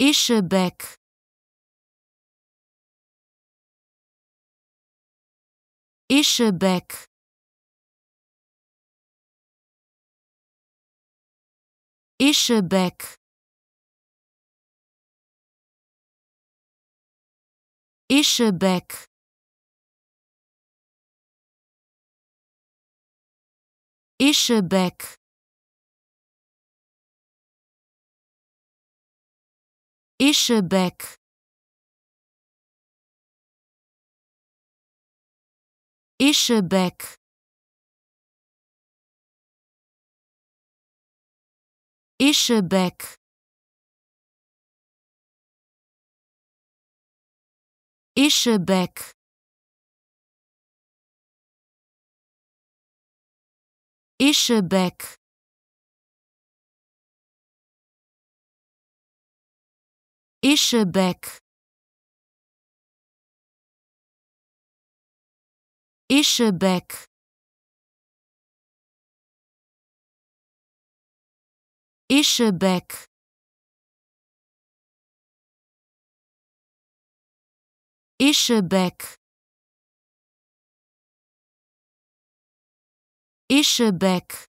Ischebeck. Ischebeck. Ischebeck. Ischebeck. Ischebeck. Ischebeck. Ischebeck Ischebeck Ischebeck Ischebeck Ischebek Ischebek Ischebek Ischebek Ischebek